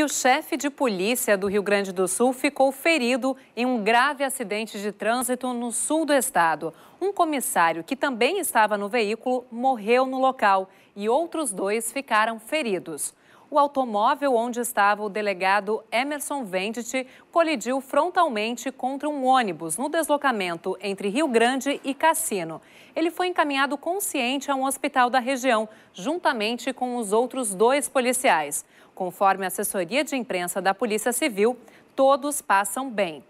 E o chefe de polícia do Rio Grande do Sul ficou ferido em um grave acidente de trânsito no sul do estado. Um comissário que também estava no veículo morreu no local e outros dois ficaram feridos o automóvel onde estava o delegado Emerson Venditti colidiu frontalmente contra um ônibus no deslocamento entre Rio Grande e Cassino. Ele foi encaminhado consciente a um hospital da região, juntamente com os outros dois policiais. Conforme a assessoria de imprensa da Polícia Civil, todos passam bem.